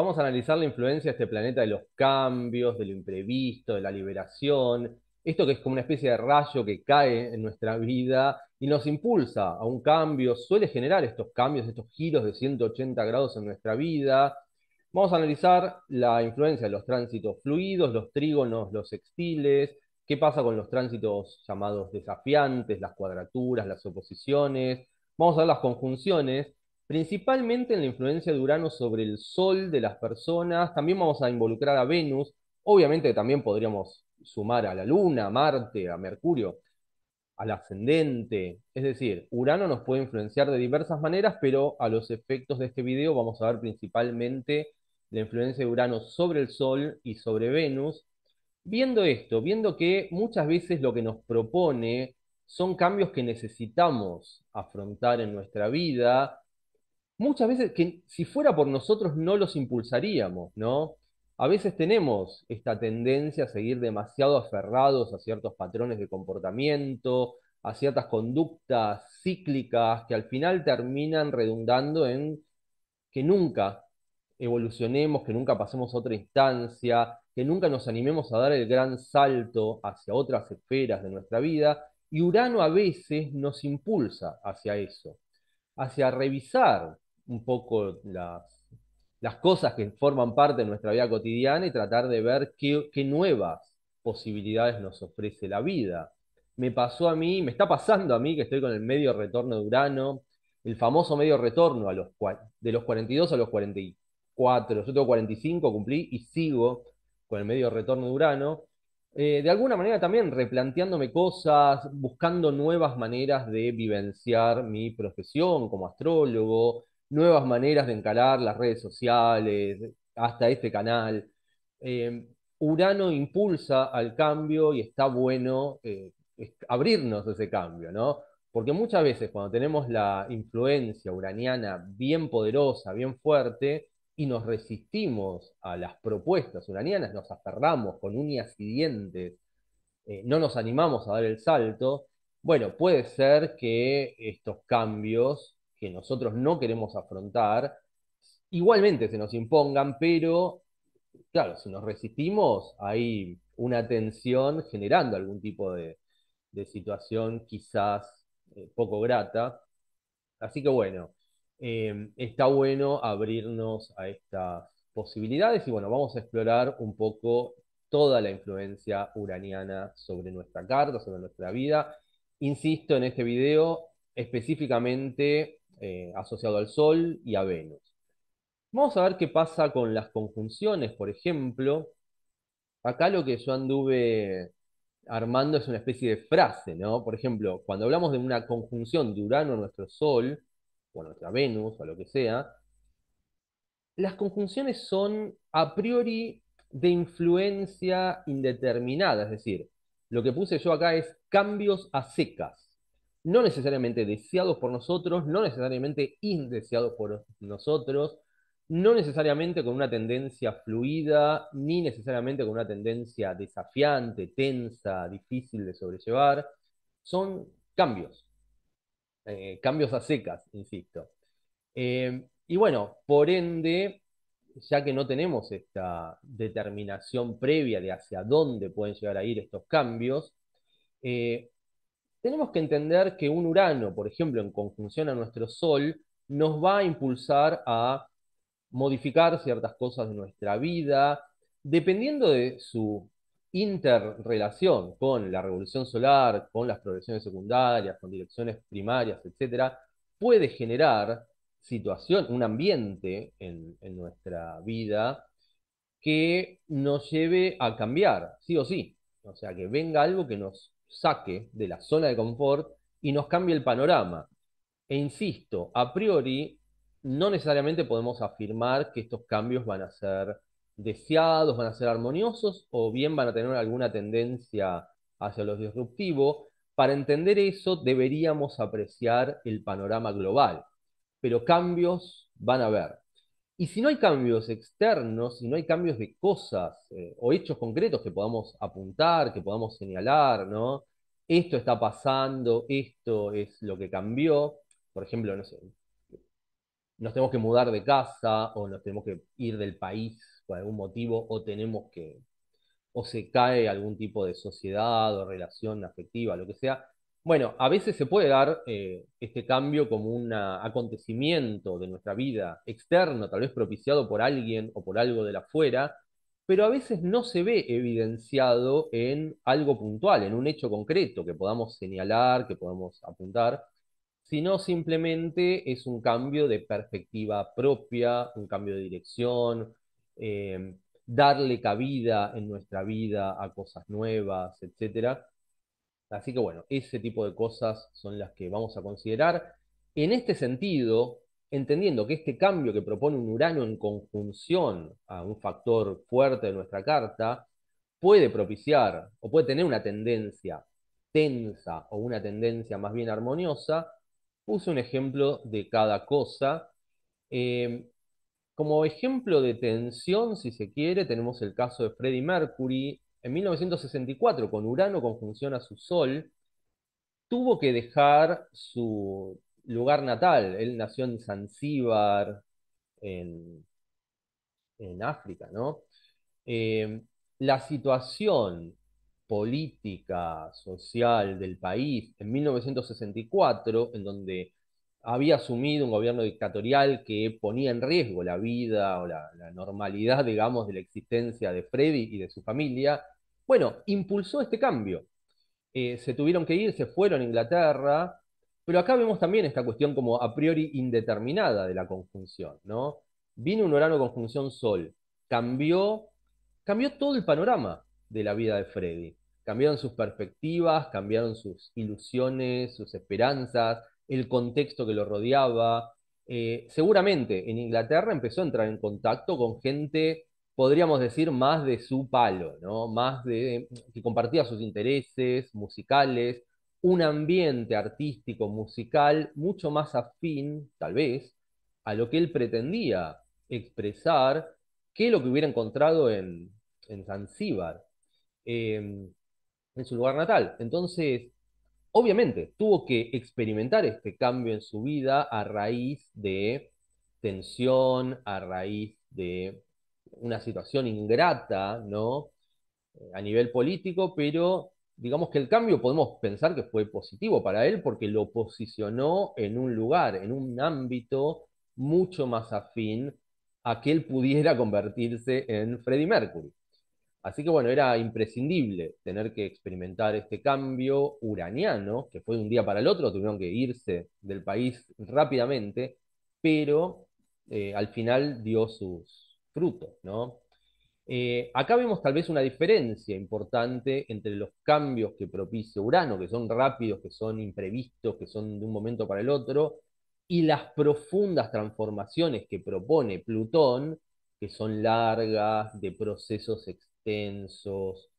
Vamos a analizar la influencia de este planeta de los cambios, de lo imprevisto, de la liberación, esto que es como una especie de rayo que cae en nuestra vida y nos impulsa a un cambio, suele generar estos cambios, estos giros de 180 grados en nuestra vida. Vamos a analizar la influencia de los tránsitos fluidos, los trígonos, los sextiles, qué pasa con los tránsitos llamados desafiantes, las cuadraturas, las oposiciones. Vamos a ver las conjunciones principalmente en la influencia de Urano sobre el Sol de las personas, también vamos a involucrar a Venus, obviamente también podríamos sumar a la Luna, a Marte, a Mercurio, al ascendente, es decir, Urano nos puede influenciar de diversas maneras, pero a los efectos de este video vamos a ver principalmente la influencia de Urano sobre el Sol y sobre Venus, viendo esto, viendo que muchas veces lo que nos propone son cambios que necesitamos afrontar en nuestra vida, muchas veces que si fuera por nosotros no los impulsaríamos, ¿no? A veces tenemos esta tendencia a seguir demasiado aferrados a ciertos patrones de comportamiento, a ciertas conductas cíclicas que al final terminan redundando en que nunca evolucionemos, que nunca pasemos a otra instancia, que nunca nos animemos a dar el gran salto hacia otras esferas de nuestra vida, y Urano a veces nos impulsa hacia eso, hacia revisar un poco las, cosas que forman parte de nuestra vida cotidiana y tratar de ver qué, nuevas posibilidades nos ofrece la vida. Me pasó a mí, me está pasando a mí que estoy con el medio retorno de Urano, el famoso medio retorno a los, de los 42 a los 44. Yo tengo 45, cumplí y sigo con el medio retorno de Urano. Eh, de alguna manera también replanteándome cosas, buscando nuevas maneras de vivenciar mi profesión como astrólogo, nuevas maneras de encarar las redes sociales, hasta este canal. Eh, Urano impulsa al cambio y está bueno eh, abrirnos ese cambio, ¿no? Porque muchas veces cuando tenemos la influencia uraniana bien poderosa, bien fuerte, y nos resistimos a las propuestas uranianas, nos aferramos con uñas y dientes, eh, no nos animamos a dar el salto, bueno, puede ser que estos cambios que nosotros no queremos afrontar, igualmente se nos impongan, pero claro, si nos resistimos, hay una tensión generando algún tipo de, situación quizás eh, poco grata. Así que bueno, em, está bueno abrirnos a estas posibilidades y bueno, vamos a explorar un poco toda la influencia uraniana sobre nuestra carta, sobre nuestra vida. Insisto en este video específicamente eh, asociado al Sol y a Venus. Vamos a ver qué pasa con las conjunciones, por ejemplo. Acá lo que yo anduve armando es una especie de frase, ¿no? Por ejemplo, cuando hablamos de una conjunción de Urano a nuestro Sol, o a nuestra Venus, o lo que sea, las conjunciones son a priori de influencia indeterminada, es decir, lo que puse yo acá es cambios a secas no necesariamente deseados por nosotros, no necesariamente indeseados por nosotros, no necesariamente con una tendencia fluida, ni necesariamente con una tendencia desafiante, tensa, difícil de sobrellevar. Son cambios, eh, cambios a secas, insisto. Eh, y bueno, por ende, ya que no tenemos esta determinación previa de hacia dónde pueden llegar a ir estos cambios, eh, tenemos que entender que un Urano, por ejemplo, en conjunción a nuestro Sol, nos va a impulsar a modificar ciertas cosas de nuestra vida, dependiendo de su interrelación con la revolución solar, con las progresiones secundarias, con direcciones primarias, etc., puede generar situación, un ambiente en, en nuestra vida que nos lleve a cambiar, sí o sí. O sea, que venga algo que nos saque de la zona de confort y nos cambie el panorama. E insisto, a priori, no necesariamente podemos afirmar que estos cambios van a ser deseados, van a ser armoniosos o bien van a tener alguna tendencia hacia lo disruptivo. Para entender eso deberíamos apreciar el panorama global, pero cambios van a haber. Y si no hay cambios externos, si no hay cambios de cosas eh, o hechos concretos que podamos apuntar, que podamos señalar, ¿no? Esto está pasando, esto es lo que cambió. Por ejemplo, no sé, nos tenemos que mudar de casa o nos tenemos que ir del país por algún motivo o tenemos que, o se cae algún tipo de sociedad o relación afectiva, lo que sea, bueno, a veces se puede dar eh, este cambio como un acontecimiento de nuestra vida externo, tal vez propiciado por alguien o por algo de la afuera, pero a veces no se ve evidenciado en algo puntual, en un hecho concreto que podamos señalar, que podamos apuntar, sino simplemente es un cambio de perspectiva propia, un cambio de dirección, eh, darle cabida en nuestra vida a cosas nuevas, etc. Así que bueno, ese tipo de cosas son las que vamos a considerar. En este sentido, entendiendo que este cambio que propone un Urano en conjunción a un factor fuerte de nuestra carta puede propiciar o puede tener una tendencia tensa o una tendencia más bien armoniosa, puse un ejemplo de cada cosa. Eh, como ejemplo de tensión, si se quiere, tenemos el caso de Freddie Mercury en 1964, con Urano conjunción a su Sol, tuvo que dejar su lugar natal. Él nació en Zanzíbar, en, en África, ¿no? Eh, la situación política, social del país en 1964, en donde había asumido un gobierno dictatorial que ponía en riesgo la vida o la, normalidad, digamos, de la existencia de Freddy y de su familia, bueno, impulsó este cambio. Eh, se tuvieron que ir, se fueron a Inglaterra, pero acá vemos también esta cuestión como a priori indeterminada de la conjunción, ¿no? Vino un Urano conjunción Sol, cambió, cambió todo el panorama de la vida de Freddy. Cambiaron sus perspectivas, cambiaron sus ilusiones, sus esperanzas, el contexto que lo rodeaba. Eh, seguramente en Inglaterra empezó a entrar en contacto con gente, podríamos decir, más de su palo, ¿no? Más de que compartía sus intereses musicales, un ambiente artístico, musical, mucho más afín, tal vez, a lo que él pretendía expresar que lo que hubiera encontrado en, en Zanzíbar, eh, en su lugar natal. Entonces, obviamente tuvo que experimentar este cambio en su vida a raíz de tensión, a raíz de una situación ingrata, ¿no? Eh, a nivel político, pero digamos que el cambio podemos pensar que fue positivo para él porque lo posicionó en un lugar, en un ámbito mucho más afín a que él pudiera convertirse en Freddie Mercury. Así que bueno, era imprescindible tener que experimentar este cambio uraniano, que fue de un día para el otro, tuvieron que irse del país rápidamente, pero eh, al final dio sus frutos, eh, acá vemos tal vez una diferencia importante entre los cambios que propicia Urano, que son rápidos, que son imprevistos, que son de un momento para el otro, y las profundas transformaciones que propone Plutón, que son largas, de procesos extremos, tensos,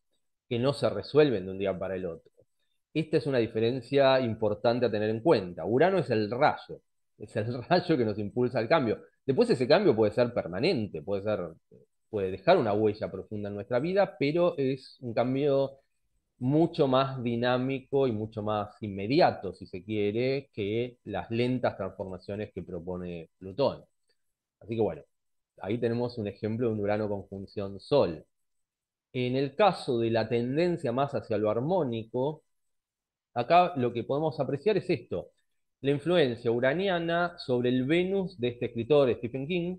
que no se resuelven de un día para el otro. Esta es una diferencia importante a tener en cuenta. Urano es el rayo, es el rayo que nos impulsa al cambio. Después ese cambio puede ser permanente, puede, ser, puede dejar una huella profunda en nuestra vida, pero es un cambio mucho más dinámico y mucho más inmediato, si se quiere, que las lentas transformaciones que propone Plutón. Así que bueno, ahí tenemos un ejemplo de un Urano conjunción Sol. En el caso de la tendencia más hacia lo armónico, acá lo que podemos apreciar es esto, la influencia uraniana sobre el Venus de este escritor Stephen King,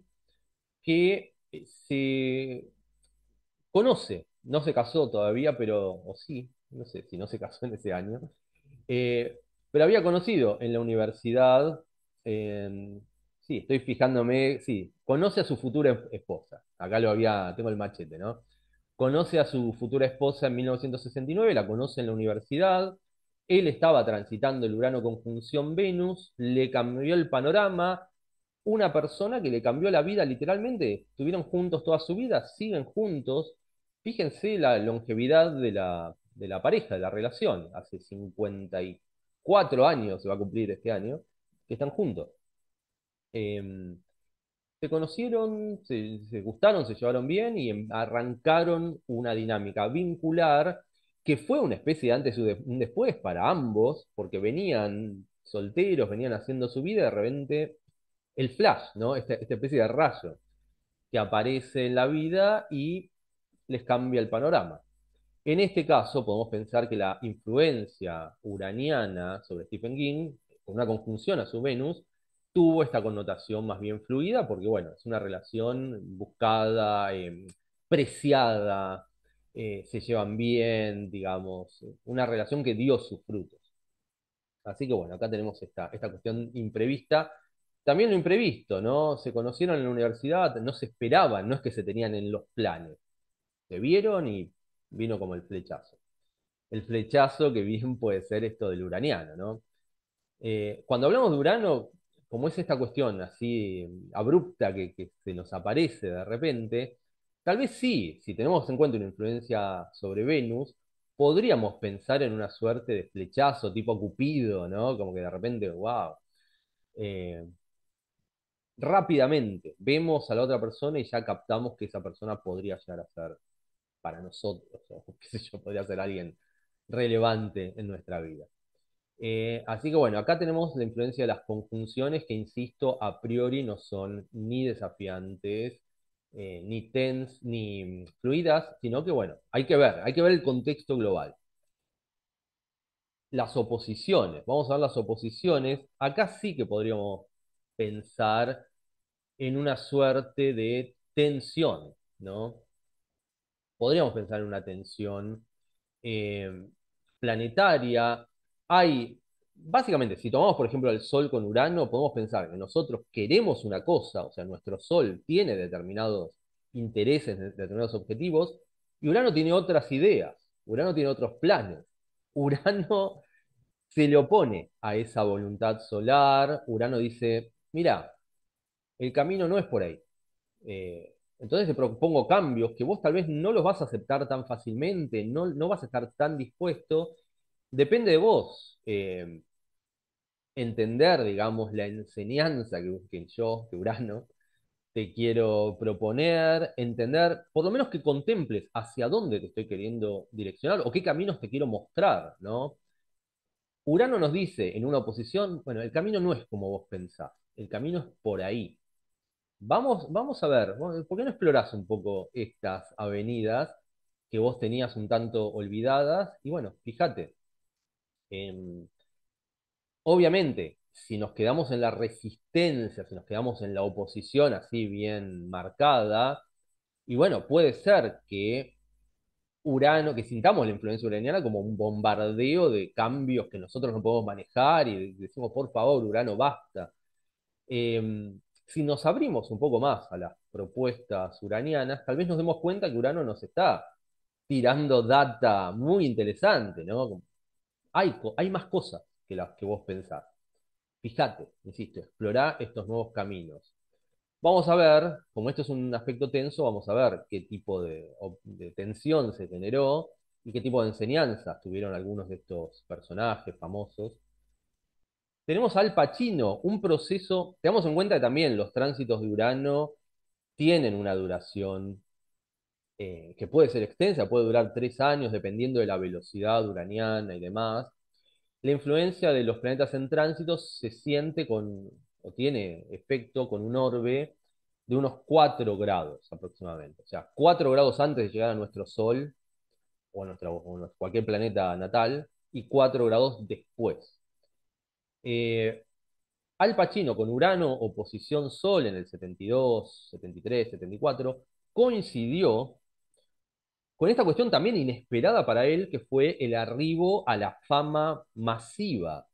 que eh, se conoce, no se casó todavía, pero, o sí, no sé si no se casó en ese año, eh, pero había conocido en la universidad, eh, sí, estoy fijándome, sí, conoce a su futura esposa, acá lo había, tengo el machete, ¿no? conoce a su futura esposa en 1969, la conoce en la universidad, él estaba transitando el Urano conjunción Venus, le cambió el panorama, una persona que le cambió la vida literalmente, estuvieron juntos toda su vida, siguen juntos, fíjense la longevidad de la, pareja, de la relación, hace 54 años se va a cumplir este año, que están juntos. Em, se conocieron, se, gustaron, se llevaron bien y em, arrancaron una dinámica vincular que fue una especie de antes y un después para ambos, porque venían solteros, venían haciendo su vida, y de repente el flash, ¿no? Esta, esta especie de rayo que aparece en la vida y les cambia el panorama. En este caso podemos pensar que la influencia uraniana sobre Stephen King, con una conjunción a su Venus, tuvo esta connotación más bien fluida, porque bueno, es una relación buscada, em, preciada, eh, se llevan bien, digamos, una relación que dio sus frutos. Así que bueno, acá tenemos esta, esta cuestión imprevista. También lo imprevisto, ¿no? Se conocieron en la universidad, no se esperaban, no es que se tenían en los planes. Se vieron y vino como el flechazo. El flechazo que bien puede ser esto del uraniano, ¿no? Eh, cuando hablamos de Urano, como es esta cuestión así abrupta que, se nos aparece de repente, tal vez sí, si tenemos en cuenta una influencia sobre Venus, podríamos pensar en una suerte de flechazo tipo Cupido, ¿no? Como que de repente, wow. Eh, rápidamente vemos a la otra persona y ya captamos que esa persona podría llegar a ser para nosotros, o qué sé yo, podría ser alguien relevante en nuestra vida. Eh, así que bueno, acá tenemos la influencia de las conjunciones que, insisto, a priori no son ni desafiantes, eh, ni tens, ni mm, fluidas, sino que bueno, hay que ver, hay que ver el contexto global. Las oposiciones, vamos a ver las oposiciones, acá sí que podríamos pensar en una suerte de tensión, ¿no? Podríamos pensar en una tensión eh, planetaria, hay, básicamente, si tomamos por ejemplo el Sol con Urano, podemos pensar que nosotros queremos una cosa, o sea, nuestro Sol tiene determinados intereses, determinados objetivos, y Urano tiene otras ideas, Urano tiene otros planes. Urano se le opone a esa voluntad solar, Urano dice, mira, el camino no es por ahí. Eh, entonces te propongo cambios que vos tal vez no los vas a aceptar tan fácilmente, no, no vas a estar tan dispuesto depende de vos eh, entender, digamos, la enseñanza que, que yo, que Urano, te quiero proponer, entender, por lo menos que contemples hacia dónde te estoy queriendo direccionar o qué caminos te quiero mostrar, ¿no? Urano nos dice en una oposición, bueno, el camino no es como vos pensás, el camino es por ahí. Vamos, vamos a ver, ¿por qué no explorás un poco estas avenidas que vos tenías un tanto olvidadas? Y bueno, fíjate, Em, obviamente, si nos quedamos en la resistencia, si nos quedamos en la oposición así bien marcada, y bueno, puede ser que Urano, que sintamos la influencia uraniana como un bombardeo de cambios que nosotros no podemos manejar y decimos, por favor, Urano, basta. Em, si nos abrimos un poco más a las propuestas uranianas, tal vez nos demos cuenta que Urano nos está tirando data muy interesante, ¿no? hay, más cosas que las que vos pensás. Fijate, insisto, explorá estos nuevos caminos. Vamos a ver, como esto es un aspecto tenso, vamos a ver qué tipo de, tensión se generó y qué tipo de enseñanzas tuvieron algunos de estos personajes famosos. Tenemos al Pacino, un proceso, tengamos en cuenta que también los tránsitos de Urano tienen una duración eh, que puede ser extensa, puede durar tres años dependiendo de la velocidad uraniana y demás, la influencia de los planetas en tránsito se siente con, o tiene efecto con un orbe de unos 4 grados aproximadamente. O sea, cuatro grados antes de llegar a nuestro Sol o a, cualquier planeta natal y cuatro grados después. Eh, Al Pacino con Urano oposición Sol en el 72, 73, 74 coincidió con esta cuestión también inesperada para él, que fue el arribo a la fama masiva.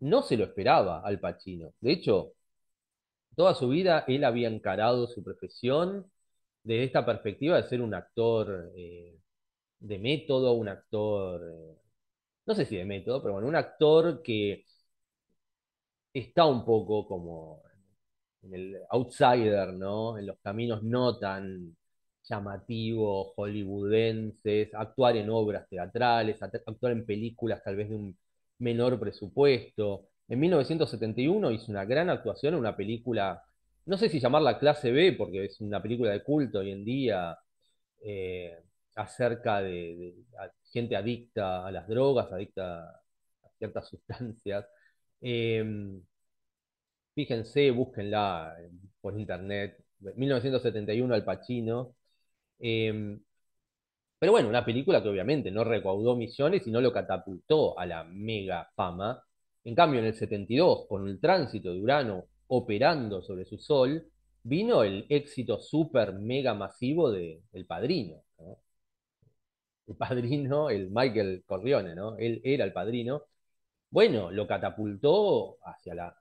No se lo esperaba al Pacino. De hecho, toda su vida él había encarado su profesión desde esta perspectiva de ser un actor eh, de método, un actor, eh, no sé si de método, pero bueno, un actor que está un poco como en el outsider, ¿no? En los caminos no tan llamativos, hollywoodenses, actuar en obras teatrales, actuar en películas tal vez de un menor presupuesto. En 1971 hizo una gran actuación en una película, no sé si llamarla clase B, porque es una película de culto hoy en día, eh, acerca de, gente adicta a las drogas, adicta a ciertas sustancias. Em, fíjense, búsquenla por internet. 1971 Al Pacino, Em, pero bueno, una película que obviamente no recaudó misiones y no lo catapultó a la mega fama. En cambio, en el 72, con el tránsito de Urano operando sobre su Sol, vino el éxito super mega masivo de El Padrino. El Padrino, el Michael Corleone, ¿no? Él era el Padrino. Bueno, lo catapultó hacia la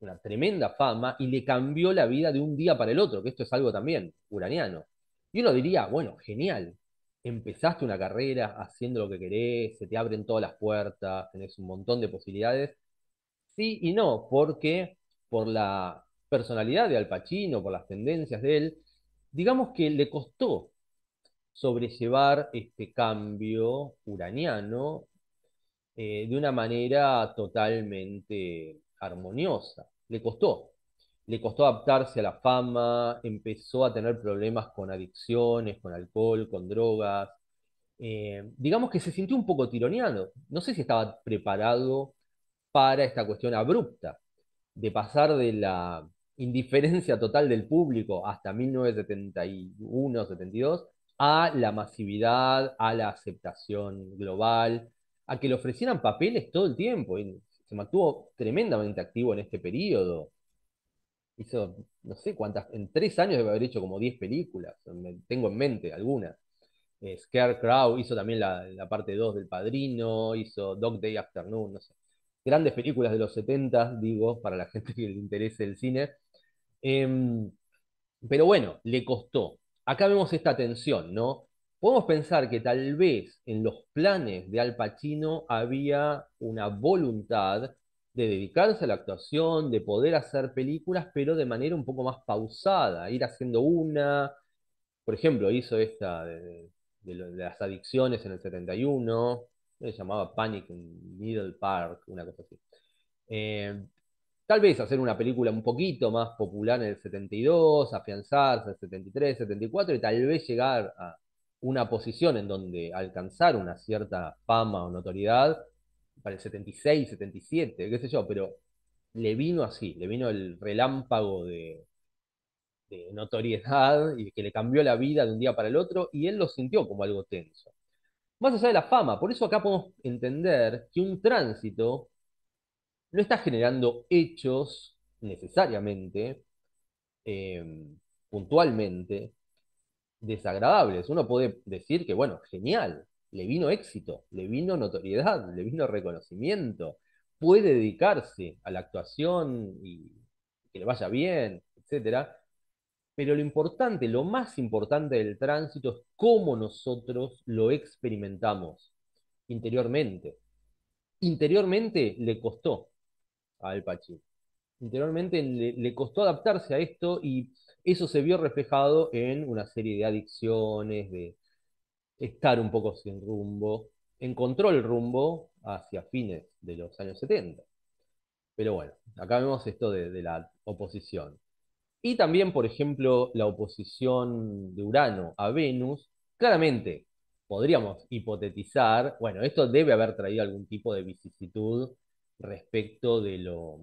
una tremenda fama y le cambió la vida de un día para el otro, que esto es algo también uraniano. Y uno diría, bueno, genial, empezaste una carrera haciendo lo que querés, se te abren todas las puertas, tenés un montón de posibilidades. Sí y no, porque por la personalidad de Al Pacino, por las tendencias de él, digamos que le costó sobrellevar este cambio uraniano eh, de una manera totalmente armoniosa. Le costó, le costó adaptarse a la fama, empezó a tener problemas con adicciones, con alcohol, con drogas. Eh, digamos que se sintió un poco tironeado. No sé si estaba preparado para esta cuestión abrupta de pasar de la indiferencia total del público hasta 1971-72 a la masividad, a la aceptación global, a que le ofrecieran papeles todo el tiempo. se mantuvo tremendamente activo en este periodo hizo, no sé cuántas, en tres años debe haber hecho como diez películas, tengo en mente algunas. Eh, Scarecrow hizo también la, parte 2 del Padrino, hizo Dog Day Afternoon, no sé. Grandes películas de los 70, digo, para la gente que le interese el cine. Em, pero bueno, le costó. Acá vemos esta tensión, ¿no? Podemos pensar que tal vez en los planes de Al Pacino había una voluntad de dedicarse a la actuación, de poder hacer películas, pero de manera un poco más pausada, ir haciendo una, por ejemplo, hizo esta de, las adicciones en el 71, se llamaba Panic in Middle Park, una cosa así. Eh, tal vez hacer una película un poquito más popular en el 72, afianzarse en el 73, 74 y tal vez llegar a una posición en donde alcanzar una cierta fama o notoriedad para el 76, 77, qué sé yo, pero le vino así, le vino el relámpago de, notoriedad y que le cambió la vida de un día para el otro y él lo sintió como algo tenso. Más allá de la fama, por eso acá podemos entender que un tránsito no está generando hechos necesariamente, em, puntualmente, desagradables. Uno puede decir que, bueno, genial, le vino éxito, le vino notoriedad, le vino reconocimiento, puede dedicarse a la actuación y que le vaya bien, etcétera. Pero lo importante, lo más importante del tránsito es cómo nosotros lo experimentamos interiormente. Interiormente le costó Al Pacino. Interiormente le, costó adaptarse a esto y eso se vio reflejado en una serie de adicciones, de, estar un poco sin rumbo, encontró el rumbo hacia fines de los años 70. Pero bueno, acá vemos esto de, la oposición. Y también, por ejemplo, la oposición de Urano a Venus, claramente podríamos hipotetizar, bueno, esto debe haber traído algún tipo de vicisitud respecto de lo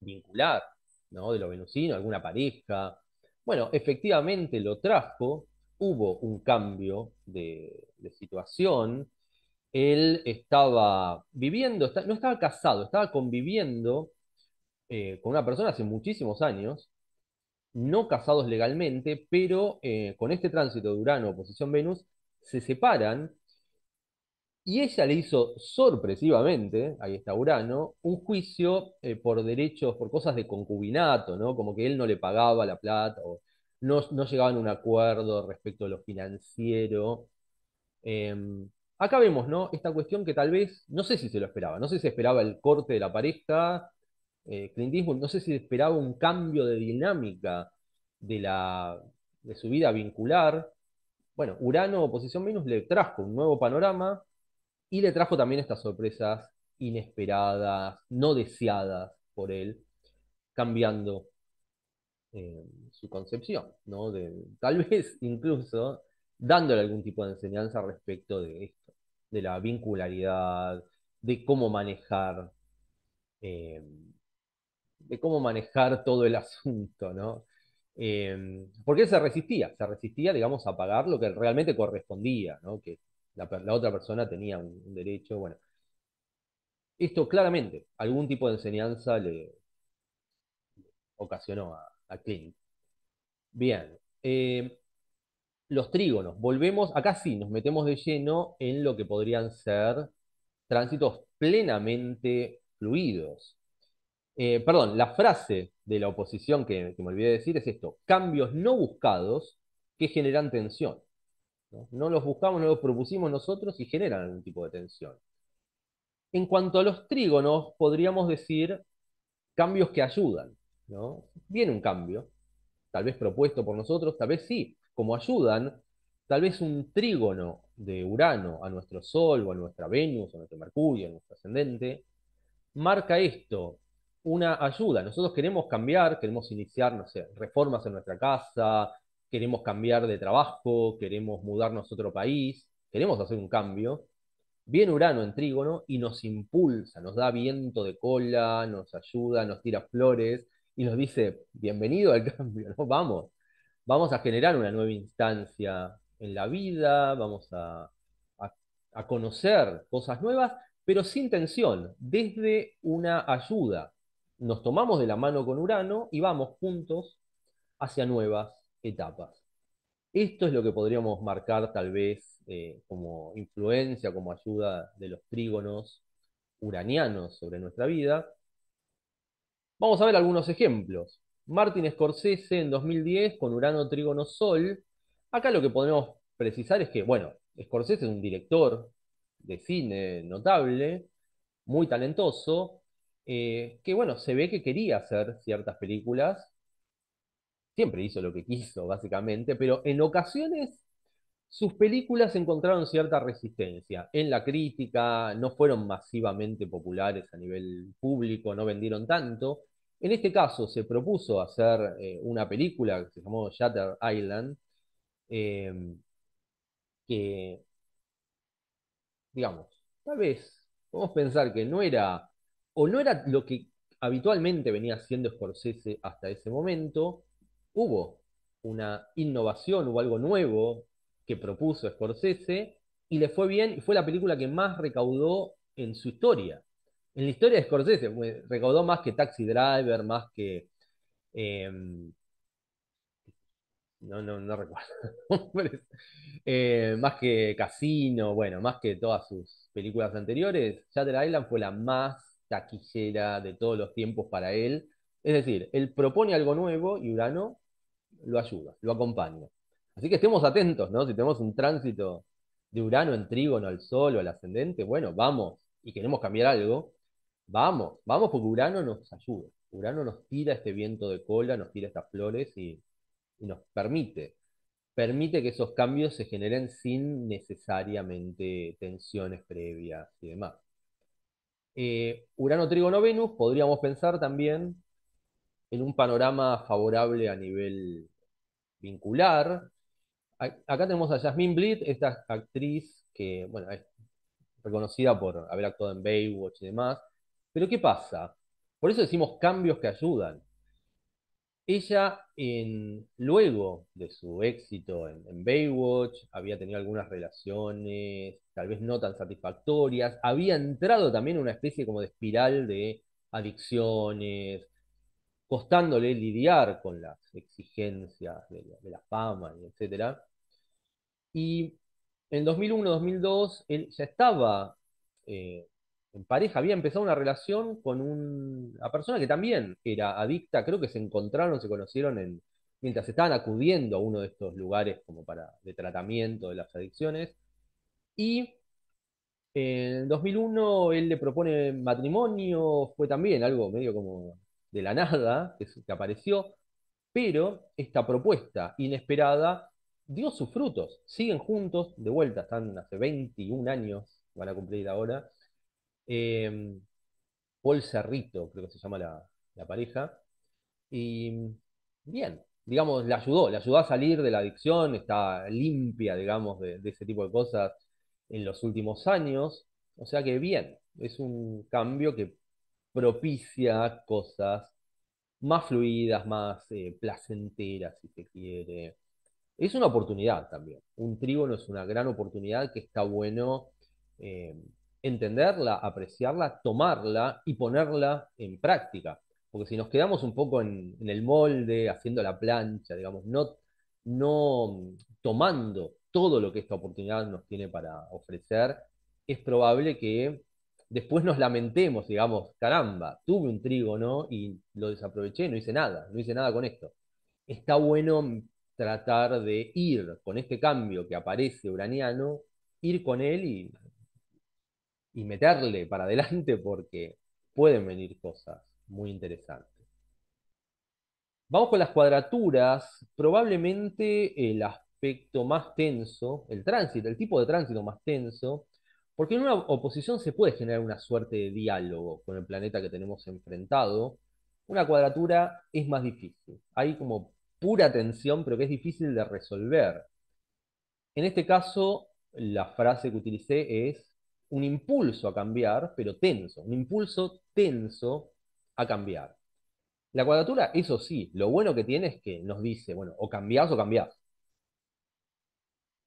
vincular, ¿no? De lo venusino, alguna pareja. Bueno, efectivamente lo trajo, hubo un cambio de, situación. Él estaba viviendo, no estaba casado, estaba conviviendo eh, con una persona hace muchísimos años, no casados legalmente, pero eh, con este tránsito de Urano, oposición Venus, se separan y ella le hizo sorpresivamente, ahí está Urano, un juicio eh, por derechos, por cosas de concubinato, ¿no? Como que él no le pagaba la plata o no, llegaban a un acuerdo respecto a lo financiero. Em, acá vemos, ¿no? Esta cuestión que tal vez, no sé si se lo esperaba, no sé si esperaba el corte de la pareja, eh, Clint no sé si esperaba un cambio de dinámica de, la, de su vida vincular. Bueno, Urano, oposición minus le trajo un nuevo panorama y le trajo también estas sorpresas inesperadas, no deseadas por él, cambiando em, su concepción, ¿no? De, tal vez incluso dándole algún tipo de enseñanza respecto de esto, de la vincularidad, de cómo manejar, em, de cómo manejar todo el asunto, ¿no? Em, porque él se resistía, se resistía, digamos, a pagar lo que realmente correspondía, ¿no? Que la, otra persona tenía un, derecho, bueno. Esto claramente, algún tipo de enseñanza le ocasionó a, a Clint. Bien. Eh, los trígonos. Volvemos, acá sí, nos metemos de lleno en lo que podrían ser tránsitos plenamente fluidos. Eh, perdón, la frase de la oposición que, me olvidé de decir es esto, cambios no buscados que generan tensión. ¿no? los buscamos, no los propusimos nosotros y generan algún tipo de tensión. En cuanto a los trígonos, podríamos decir cambios que ayudan. ¿no? Viene un cambio, tal vez propuesto por nosotros, tal vez sí, como ayudan, tal vez un trígono de Urano a nuestro Sol o a nuestra Venus, o a nuestro Mercurio, a nuestro ascendente, marca esto, una ayuda. Nosotros queremos cambiar, queremos iniciar, no sé, reformas en nuestra casa, queremos cambiar de trabajo, queremos mudarnos a otro país, queremos hacer un cambio. Viene Urano en trígono y nos impulsa, nos da viento de cola, nos ayuda, nos tira flores, y nos dice, bienvenido al cambio, vamos, vamos a generar una nueva instancia en la vida, vamos a, a, conocer cosas nuevas, pero sin tensión, desde una ayuda. Nos tomamos de la mano con Urano y vamos juntos hacia nuevas etapas. Esto es lo que podríamos marcar tal vez eh, como influencia, como ayuda de los trígonos uranianos sobre nuestra vida. Vamos a ver algunos ejemplos. Martin Scorsese en 2010 con Urano Trigono Sol. Acá lo que podemos precisar es que, bueno, Scorsese es un director de cine notable, muy talentoso, eh, que bueno, se ve que quería hacer ciertas películas, siempre hizo lo que quiso, básicamente, pero en ocasiones sus películas encontraron cierta resistencia en la crítica, no fueron masivamente populares a nivel público, no vendieron tanto. En este caso se propuso hacer eh, una película que se llamó Shatter Island, em, que, digamos, tal vez podemos pensar que no era, o no era lo que habitualmente venía haciendo Scorsese hasta ese momento, hubo una innovación, hubo algo nuevo que propuso Scorsese y le fue bien y fue la película que más recaudó en su historia. En la historia de Scorsese, pues, recaudó más que Taxi Driver, más que... Em, no, no, no recuerdo. Eh, más que Casino, bueno, más que todas sus películas anteriores, Shutter Island fue la más taquillera de todos los tiempos para él. Es decir, él propone algo nuevo y Urano lo ayuda, lo acompaña. Así que estemos atentos, ¿no? Si tenemos un tránsito de Urano en trígono al Sol o al ascendente, bueno, vamos y queremos cambiar algo, vamos, vamos porque Urano nos ayuda. Urano nos tira este viento de cola, nos tira estas flores y, nos permite, permite que esos cambios se generen sin necesariamente tensiones previas y demás. Eh, Urano, Trígono, Venus, podríamos pensar también en un panorama favorable a nivel vincular, Acá tenemos a Jasmine Bleed, esta actriz que, bueno, es reconocida por haber actuado en Baywatch y demás. Pero ¿qué pasa? Por eso decimos cambios que ayudan. Ella, luego de su éxito en, Baywatch, había tenido algunas relaciones, tal vez no tan satisfactorias, había entrado también en una especie como de espiral de adicciones, costándole lidiar con las exigencias de de la fama, etc. Y en 2001-2002 él ya estaba eh, en pareja, había empezado una relación con una persona que también era adicta, creo que se encontraron, se conocieron en, mientras estaban acudiendo a uno de estos lugares como para de tratamiento de las adicciones. Y en 2001 él le propone matrimonio, fue también algo medio como de la nada que, apareció, pero esta propuesta inesperada dio sus frutos. Siguen juntos, de vuelta, están hace 21 años, van a cumplir ahora. Eh, Paul Cerrito, creo que se llama la, pareja. Y bien, digamos, le ayudó, le ayudó a salir de la adicción, está limpia, digamos, de, ese tipo de cosas en los últimos años. O sea que bien, es un cambio que propicia cosas más fluidas, más eh, placenteras, si se quiere es una oportunidad también. Un trígono es una gran oportunidad que está bueno eh, entenderla, apreciarla, tomarla y ponerla en práctica. Porque si nos quedamos un poco en, el molde, haciendo la plancha, digamos, no, no mm, tomando todo lo que esta oportunidad nos tiene para ofrecer, es probable que después nos lamentemos, digamos, caramba, tuve un trígono y lo desaproveché, no hice nada, no hice nada con esto. Está bueno mm, tratar de ir con este cambio que aparece uraniano, ir con él y, meterle para adelante porque pueden venir cosas muy interesantes. Vamos con las cuadraturas. Probablemente el aspecto más tenso, el tránsito, el tipo de tránsito más tenso, porque en una oposición se puede generar una suerte de diálogo con el planeta que tenemos enfrentado. Una cuadratura es más difícil. Hay como pura tensión, pero que es difícil de resolver. En este caso, la frase que utilicé es un impulso a cambiar, pero tenso, un impulso tenso a cambiar. La cuadratura, eso sí, lo bueno que tiene es que nos dice, bueno, o cambiás o cambiás.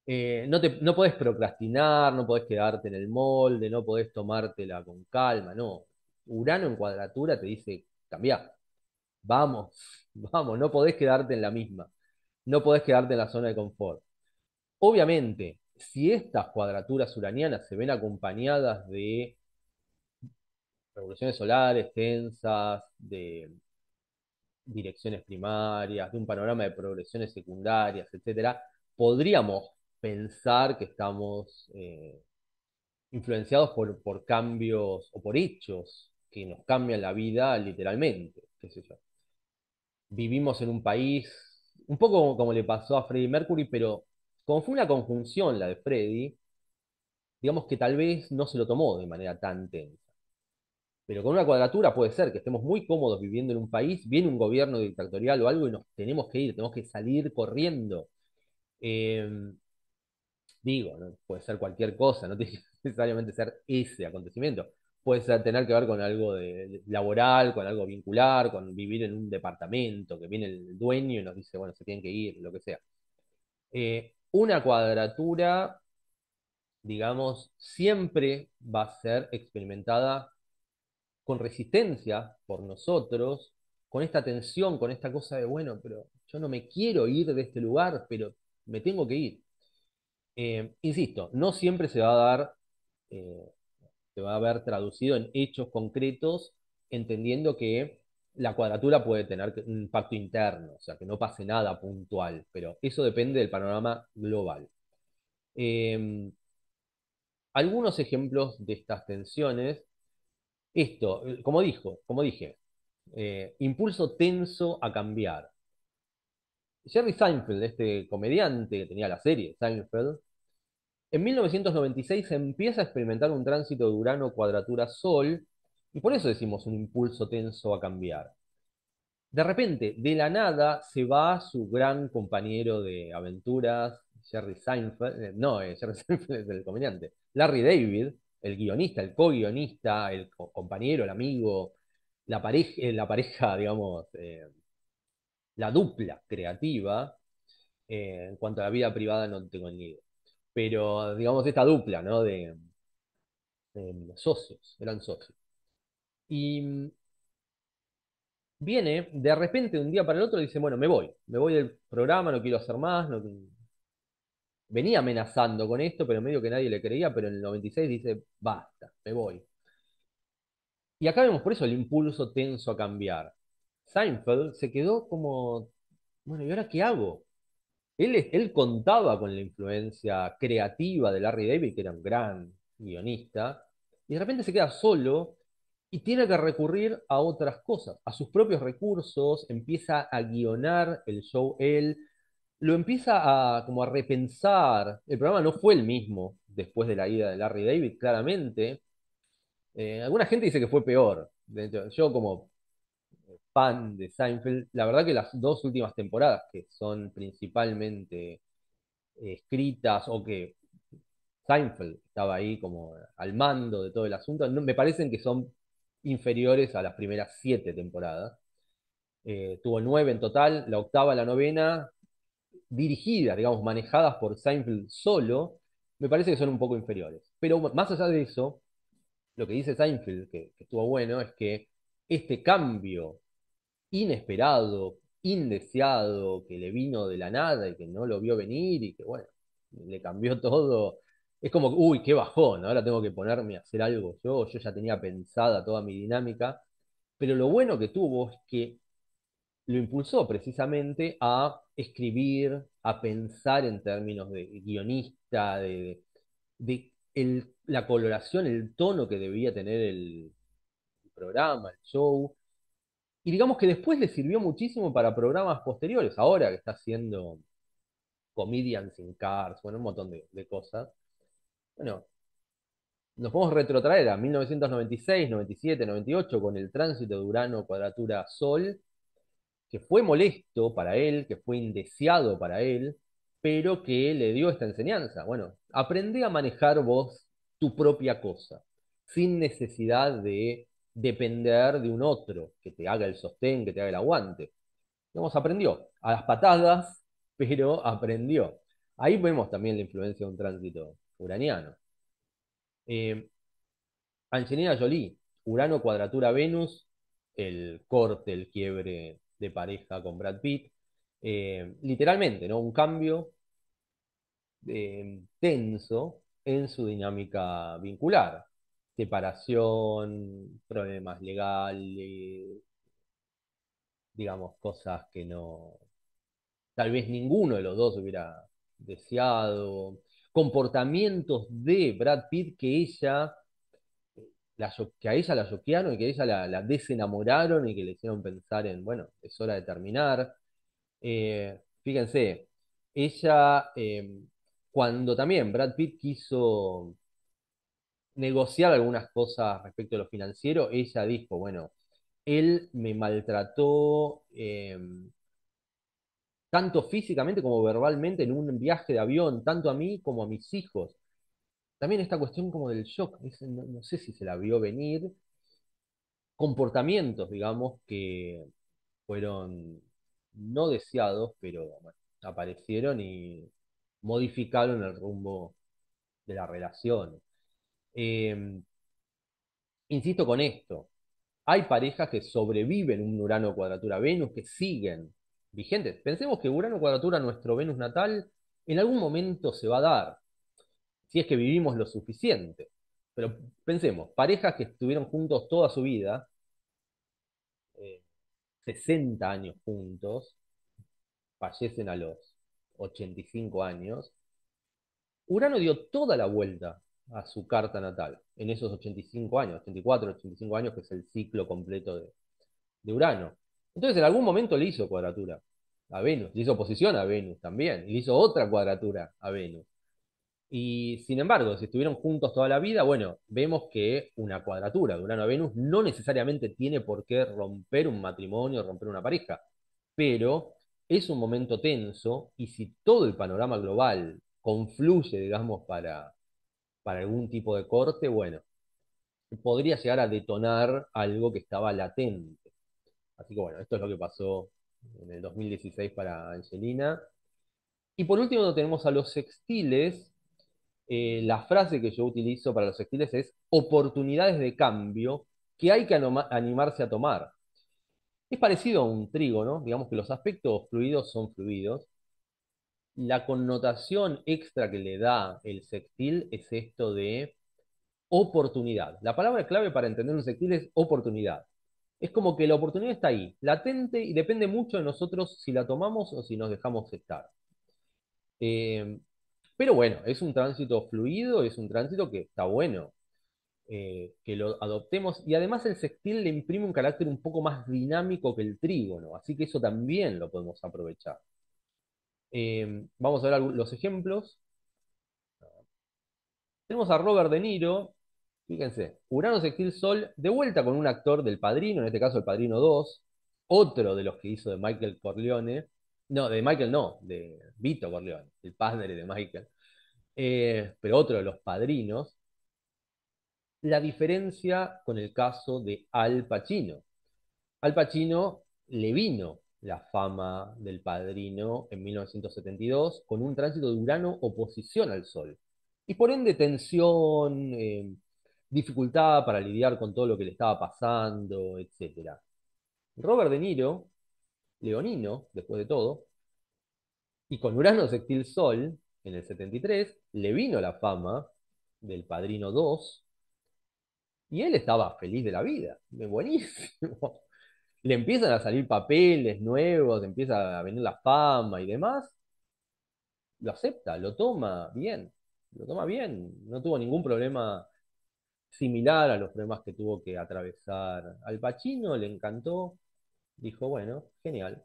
Eh, no, no podés procrastinar, no podés quedarte en el molde, no podés tomártela con calma, no. Urano en cuadratura te dice, cambiar. Vamos, vamos, no podés quedarte en la misma. No podés quedarte en la zona de confort. Obviamente, si estas cuadraturas uranianas se ven acompañadas de revoluciones solares tensas, de direcciones primarias, de un panorama de progresiones secundarias, etc., podríamos pensar que estamos eh, influenciados por, por, cambios o por hechos que nos cambian la vida literalmente, qué sé yo vivimos en un país, un poco como le pasó a Freddie Mercury, pero como fue una conjunción la de Freddie, digamos que tal vez no se lo tomó de manera tan tensa. Pero con una cuadratura puede ser que estemos muy cómodos viviendo en un país, viene un gobierno dictatorial o algo y nos tenemos que ir, tenemos que salir corriendo. Em, digo, puede ser cualquier cosa, no tiene que necesariamente ser ese acontecimiento puede tener que ver con algo de, laboral, con algo vincular, con vivir en un departamento, que viene el dueño y nos dice, bueno, se tienen que ir, lo que sea. Eh, una cuadratura, digamos, siempre va a ser experimentada con resistencia por nosotros, con esta tensión, con esta cosa de, bueno, pero yo no me quiero ir de este lugar, pero me tengo que ir. Eh, insisto, no siempre se va a dar eh, va a haber traducido en hechos concretos, entendiendo que la cuadratura puede tener un impacto interno, o sea, que no pase nada puntual, pero eso depende del panorama global. Em, algunos ejemplos de estas tensiones, esto, eh, como, dijo, como dije, eh, impulso tenso a cambiar. Jerry Seinfeld, este comediante que tenía la serie Seinfeld, en 1996 empieza a experimentar un tránsito de Urano cuadratura Sol, y por eso decimos un impulso tenso a cambiar. De repente, de la nada, se va su gran compañero de aventuras, Jerry Seinfeld, eh, no, eh, Jerry Seinfeld es el comediante, Larry David, el guionista, el co-guionista, el compañero, el amigo, la pareja, eh, la pareja digamos, la dupla creativa. en cuanto a la vida privada, no tengo ni idea pero digamos esta dupla, ¿no? De, socios, eran socios. Y mm, viene de repente un día para el otro dice, bueno, me voy, me voy del programa, no quiero hacer más, venía amenazando con esto, pero medio que nadie le creía, pero en el 96 dice, basta, me voy. Y acá vemos por eso el impulso tenso a cambiar. Seinfeld se quedó como, bueno, ¿y ahora qué hago? Él, contaba con la influencia creativa de Larry David, que era un gran guionista, y de repente se queda solo y tiene que recurrir a otras cosas, a sus propios recursos, empieza a guionar el show él, lo empieza a, como a repensar. El programa no fue el mismo después de la ida de Larry David, claramente. Eh, alguna gente dice que fue peor. Yo como de Seinfeld, la verdad que las dos últimas temporadas, que son principalmente eh, escritas o que Seinfeld estaba ahí como al mando de todo el asunto, me parecen que son inferiores a las primeras siete temporadas. Eh, tuvo nueve en total, la octava, la novena, dirigidas, digamos, manejadas por Seinfeld solo, me parece que son un poco inferiores. Pero más allá de eso, lo que dice Seinfeld, que estuvo bueno, es que este cambio inesperado, indeseado, que le vino de la nada y que no lo vio venir y que, bueno, le cambió todo. Es como, uy, qué bajón, ahora tengo que ponerme a hacer algo yo, yo ya tenía pensada toda mi dinámica, pero lo bueno que tuvo es que lo impulsó precisamente a escribir, a pensar en términos de guionista, de, la coloración, el tono que debía tener el programa, el show, y digamos que después le sirvió muchísimo para programas posteriores, ahora que está haciendo Comedians in Cars, bueno, un montón de, cosas. Bueno, nos podemos retrotraer a 1996, 97, 98 con el tránsito de Urano cuadratura Sol, que fue molesto para él, que fue indeseado para él, pero que le dio esta enseñanza. Bueno, aprende a manejar vos tu propia cosa, sin necesidad de depender de un otro que te haga el sostén, que te haga el aguante. Digamos, aprendió a las patadas, pero aprendió. Ahí vemos también la influencia de un tránsito uraniano. Eh, Angelina Jolie, Urano cuadratura Venus, el corte, el quiebre de pareja con Brad Pitt. Eh, literalmente, ¿no? Un cambio eh, tenso en su dinámica vincular separación, problemas legales, digamos, cosas que no, tal vez ninguno de los dos hubiera deseado, comportamientos de Brad Pitt que ella, que a ella la choquearon y que a ella la, desenamoraron y que le hicieron pensar en, bueno, es hora de terminar. Eh, fíjense, ella, eh, cuando también Brad Pitt quiso negociar algunas cosas respecto a lo financiero, ella dijo, bueno, él me maltrató em, tanto físicamente como verbalmente en un viaje de avión, tanto a mí como a mis hijos. También esta cuestión como del shock, no, sé si se la vio venir, comportamientos, digamos, que fueron no deseados, pero aparecieron y modificaron el rumbo de la relación. Em, insisto con esto, hay parejas que sobreviven un Urano cuadratura Venus, que siguen vigentes. Pensemos que Urano cuadratura nuestro Venus natal en algún momento se va a dar, si es que vivimos lo suficiente. Pero pensemos, parejas que estuvieron juntos toda su vida, 60 eh, años juntos, fallecen a los 85 años, Urano dio toda la vuelta a su carta natal, en esos 85 años, 84, 85 años, que es el ciclo completo de, Urano. Entonces, en algún momento le hizo cuadratura a Venus, le hizo oposición a Venus también, le hizo otra cuadratura a Venus. Y sin embargo, si estuvieron juntos toda la vida, bueno, vemos que una cuadratura de Urano a Venus no necesariamente tiene por qué romper un matrimonio, romper una pareja, pero es un momento tenso y si todo el panorama global confluye, digamos, para, para algún tipo de corte, bueno, podría llegar a detonar algo que estaba latente. Así que bueno, esto es lo que pasó en el 2016 para Angelina. Y por último tenemos a los sextiles. Eh, la frase que yo utilizo para los sextiles es oportunidades de cambio que hay que animarse a tomar. Es parecido a un trigo, ¿no? Digamos que los aspectos fluidos son fluidos la connotación extra que le da el sextil es esto de oportunidad. La palabra clave para entender un sextil es oportunidad. Es como que la oportunidad está ahí, latente, y depende mucho de nosotros si la tomamos o si nos dejamos estar. Eh, pero bueno, es un tránsito fluido, es un tránsito que está bueno, eh, que lo adoptemos. Y además el sextil le imprime un carácter un poco más dinámico que el trígono, así que eso también lo podemos aprovechar. Em, vamos a ver los ejemplos. Tenemos a Robert De Niro, fíjense, Urano, Sextil, Sol, de vuelta con un actor del Padrino, en este caso el Padrino 2, otro de los que hizo de Michael Corleone, no, de Michael no, de Vito Corleone, el padre de Michael, eh, pero otro de los padrinos. La diferencia con el caso de Al Pacino. Al Pacino le vino la fama del padrino en 1972 con un tránsito de Urano oposición al Sol. Y por ende tensión, eh, dificultad para lidiar con todo lo que le estaba pasando, etc. Robert De Niro, leonino, después de todo, y con Urano sextil Sol en el 73, le vino la fama del Padrino 2, y él estaba feliz de la vida, buenísimo le empiezan a salir papeles nuevos, empieza a venir la fama y demás, lo acepta, lo toma bien, lo toma bien, no tuvo ningún problema similar a los problemas que tuvo que atravesar. Al Pacino le encantó, dijo, bueno, genial.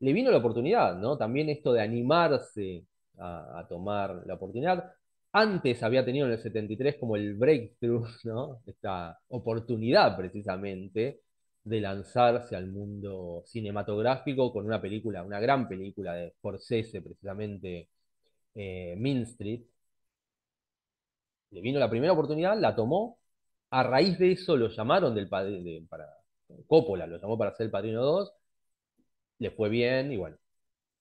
Le vino la oportunidad, ¿no? También esto de animarse a, a tomar la oportunidad. Antes había tenido en el 73 como el breakthrough, ¿no? Esta oportunidad precisamente de lanzarse al mundo cinematográfico con una película, una gran película de Scorsese, precisamente eh, Mean Street. Le vino la primera oportunidad, la tomó. A raíz de eso lo llamaron del para Coppola, lo llamó para hacer el Padrino 2. Le fue bien y bueno,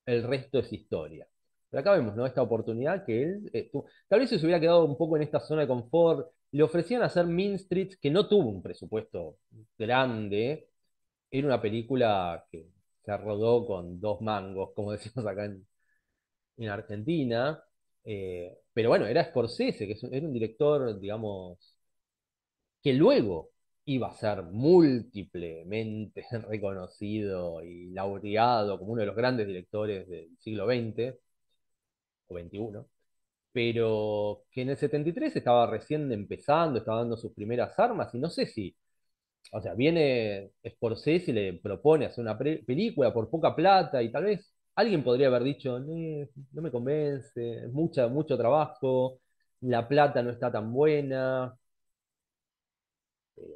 el resto es historia. Pero acá vemos ¿no? esta oportunidad que él... Eh, tal vez se hubiera quedado un poco en esta zona de confort, le ofrecían hacer Mean Streets, que no tuvo un presupuesto grande. Era una película que se rodó con dos mangos, como decimos acá en, Argentina. Eh, pero bueno, era Scorsese, que era un director, digamos, que luego iba a ser múltiplemente reconocido y laureado como uno de los grandes directores del siglo XX o XXI pero que en el 73 estaba recién empezando, estaba dando sus primeras armas, y no sé si, o sea, viene Scorsese y le propone hacer una película por poca plata, y tal vez alguien podría haber dicho, eh, no me convence, es mucho trabajo, la plata no está tan buena, pero,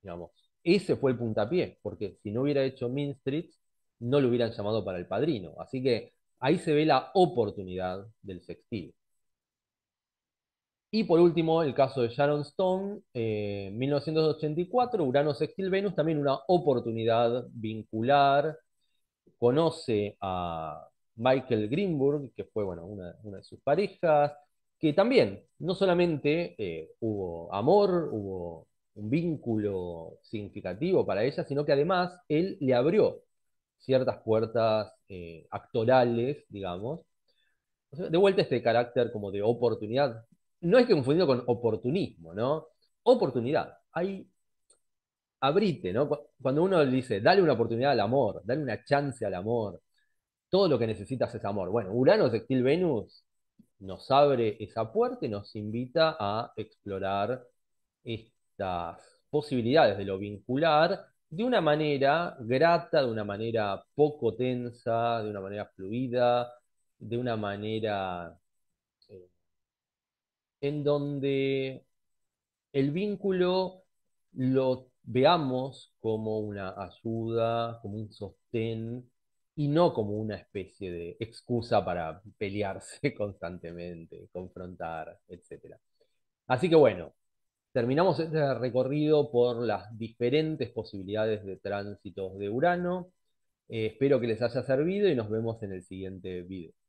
digamos, ese fue el puntapié, porque si no hubiera hecho Mean Street no lo hubieran llamado para el padrino, así que ahí se ve la oportunidad del sextil. Y por último, el caso de Sharon Stone, 1984, eh, Urano Sextil Venus, también una oportunidad vincular. Conoce a Michael Greenberg, que fue bueno, una, de sus parejas, que también no solamente eh, hubo amor, hubo un vínculo significativo para ella, sino que además él le abrió ciertas puertas eh, actorales, digamos. De vuelta este carácter como de oportunidad no hay que confundirlo con oportunismo, ¿no? Oportunidad. Ahí, abrite, ¿no? Cuando uno dice, dale una oportunidad al amor, dale una chance al amor, todo lo que necesitas es amor. Bueno, Urano sextil Venus nos abre esa puerta y nos invita a explorar estas posibilidades de lo vincular de una manera grata, de una manera poco tensa, de una manera fluida, de una manera en donde el vínculo lo veamos como una ayuda, como un sostén, y no como una especie de excusa para pelearse constantemente, confrontar, etc. Así que bueno, terminamos este recorrido por las diferentes posibilidades de tránsitos de Urano. Eh, espero que les haya servido y nos vemos en el siguiente video.